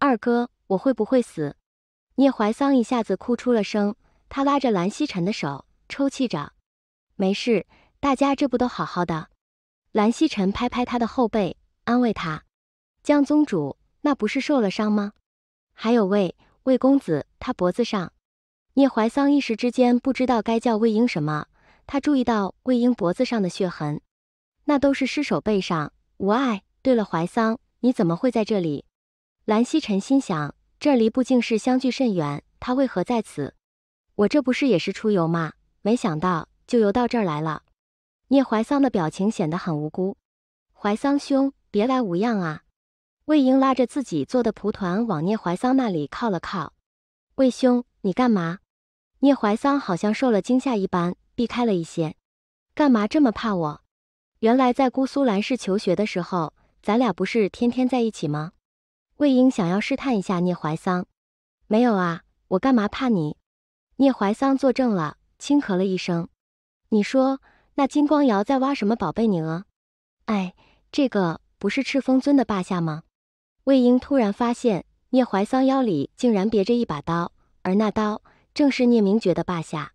二哥，我会不会死？聂怀桑一下子哭出了声，他拉着蓝曦臣的手，抽泣着。没事，大家这不都好好的。蓝曦臣拍拍他的后背，安慰他。江宗主，那不是受了伤吗？还有魏魏公子，他脖子上……聂怀桑一时之间不知道该叫魏婴什么。他注意到魏婴脖子上的血痕，那都是尸首背上，无碍。对了，怀桑，你怎么会在这里？蓝曦臣心想，这儿离步净室相距甚远，他为何在此？我这不是也是出游吗？没想到就游到这儿来了。聂怀桑的表情显得很无辜。怀桑兄，别来无恙啊！魏婴拉着自己坐的蒲团往聂怀桑那里靠了靠。魏兄，你干嘛？聂怀桑好像受了惊吓一般，避开了一些。干嘛这么怕我？原来在姑苏蓝氏求学的时候，咱俩不是天天在一起吗？魏婴想要试探一下聂怀桑，没有啊，我干嘛怕你？聂怀桑作证了，轻咳了一声。你说那金光瑶在挖什么宝贝呢？哎，这个不是赤峰尊的霸下吗？魏婴突然发现聂怀桑腰里竟然别着一把刀，而那刀正是聂明觉的霸下。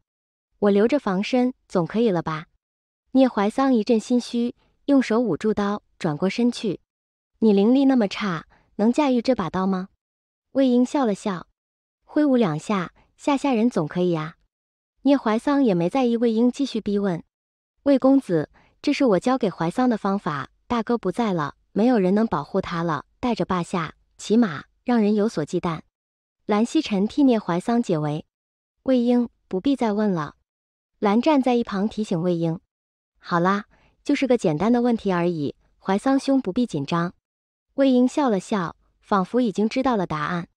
我留着防身，总可以了吧？聂怀桑一阵心虚，用手捂住刀，转过身去。你灵力那么差。能驾驭这把刀吗？魏婴笑了笑，挥舞两下，吓吓人总可以啊。聂怀桑也没在意，魏婴继续逼问：“魏公子，这是我教给怀桑的方法。大哥不在了，没有人能保护他了。带着霸下，起码让人有所忌惮。”蓝曦臣替聂怀桑解围：“魏婴不必再问了。”蓝湛在一旁提醒魏婴：“好啦，就是个简单的问题而已，怀桑兄不必紧张。”魏婴笑了笑，仿佛已经知道了答案。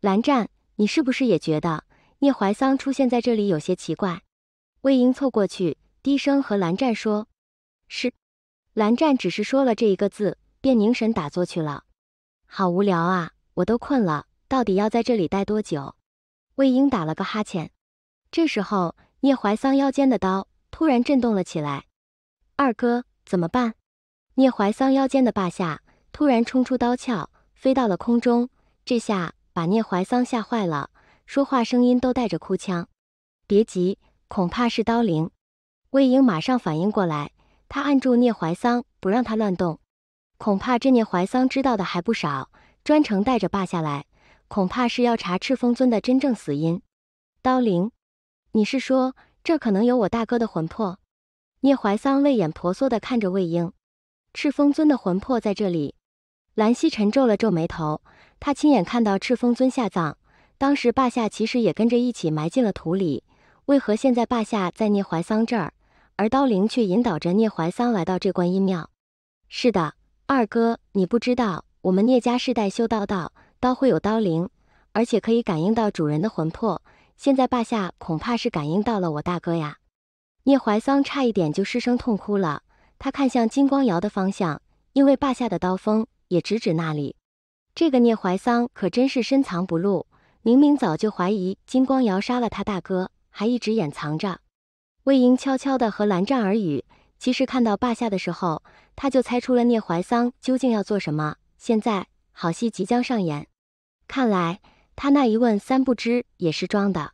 蓝湛，你是不是也觉得聂怀桑出现在这里有些奇怪？魏婴凑过去，低声和蓝湛说：“是。”蓝湛只是说了这一个字，便凝神打坐去了。好无聊啊，我都困了。到底要在这里待多久？魏婴打了个哈欠。这时候，聂怀桑腰间的刀突然震动了起来。二哥，怎么办？聂怀桑腰间的霸下。突然冲出刀鞘，飞到了空中，这下把聂怀桑吓坏了，说话声音都带着哭腔。别急，恐怕是刀灵。魏婴马上反应过来，他按住聂怀桑，不让他乱动。恐怕这聂怀桑知道的还不少，专程带着爸下来，恐怕是要查赤峰尊的真正死因。刀灵，你是说这可能有我大哥的魂魄？聂怀桑泪眼婆娑地看着魏婴，赤峰尊的魂魄在这里。兰溪臣皱了皱眉头，他亲眼看到赤峰尊下葬，当时霸下其实也跟着一起埋进了土里。为何现在霸下在聂怀桑这儿，而刀灵却引导着聂怀桑来到这观音庙？是的，二哥，你不知道，我们聂家世代修道道，刀会有刀灵，而且可以感应到主人的魂魄。现在霸下恐怕是感应到了我大哥呀！聂怀桑差一点就失声痛哭了，他看向金光瑶的方向，因为霸下的刀锋。也指指那里，这个聂怀桑可真是深藏不露，明明早就怀疑金光瑶杀了他大哥，还一直掩藏着。魏莹悄悄地和蓝湛耳语，其实看到霸下的时候，他就猜出了聂怀桑究竟要做什么。现在好戏即将上演，看来他那一问三不知也是装的。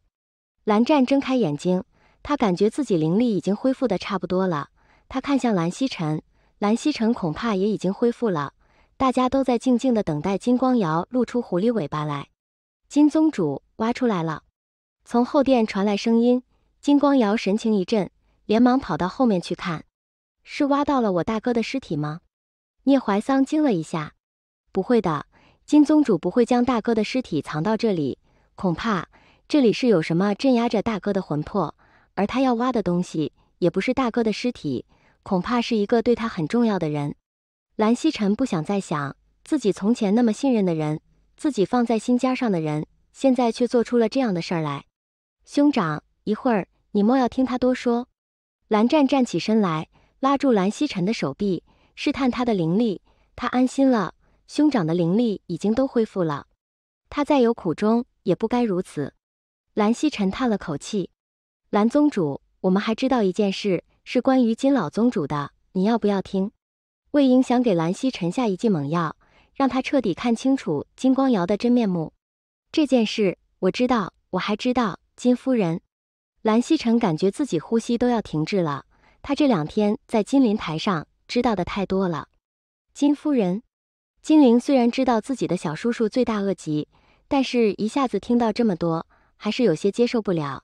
蓝湛睁开眼睛，他感觉自己灵力已经恢复的差不多了。他看向蓝曦臣，蓝曦臣恐怕也已经恢复了。大家都在静静的等待金光瑶露出狐狸尾巴来。金宗主挖出来了，从后殿传来声音。金光瑶神情一震，连忙跑到后面去看，是挖到了我大哥的尸体吗？聂怀桑惊了一下，不会的，金宗主不会将大哥的尸体藏到这里，恐怕这里是有什么镇压着大哥的魂魄，而他要挖的东西也不是大哥的尸体，恐怕是一个对他很重要的人。蓝曦臣不想再想自己从前那么信任的人，自己放在心尖上的人，现在却做出了这样的事儿来。兄长，一会儿你莫要听他多说。蓝湛站起身来，拉住蓝曦臣的手臂，试探他的灵力。他安心了，兄长的灵力已经都恢复了。他再有苦衷，也不该如此。蓝曦臣叹了口气。蓝宗主，我们还知道一件事，是关于金老宗主的。你要不要听？魏莹想给兰溪沉下一剂猛药，让他彻底看清楚金光瑶的真面目。这件事我知道，我还知道金夫人。兰溪晨感觉自己呼吸都要停滞了。他这两天在金陵台上知道的太多了。金夫人，金陵虽然知道自己的小叔叔罪大恶极，但是一下子听到这么多，还是有些接受不了。